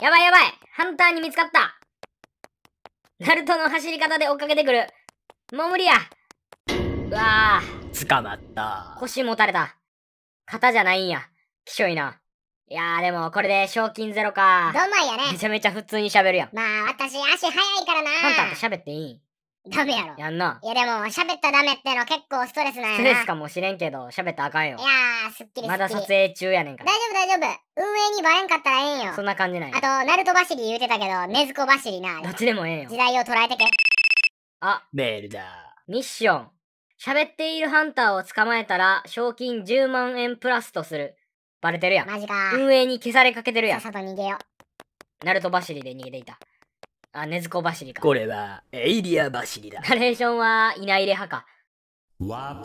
やばいやばいハンターに見つかったナルトの走り方で追っかけてくるもう無理やうわぁ。捕まった。腰持たれた。型じゃないんや。きしょいな。いやーでもこれで賞金ゼロか。どんまいやね。めちゃめちゃ普通に喋るやん。まあ私足早いからな。ハンターって喋っていいダメやろ。やんな。いやでも、喋ったダメっての結構ストレスなんやな。ストレスかもしれんけど、喋ったらあかんよ。いやー、すっきりすっきりまだ撮影中やねんから。大丈大丈夫。運営にバレんかったらええんよ。そんな感じなんや。あと、ナルト走り言うてたけど、ねずこ走りな。どっちでもええよ。時代を捉えてけ。あ、メールだ。ミッション。喋っているハンターを捕まえたら、賞金10万円プラスとする。バレてるやん。マジか。運営に消されかけてるやん。さっさと逃げよ。ナルト走りで逃げていた。あ、ねずこ走りか。これは、エイリア走りだ。ナレーションは、いないれ派か。わ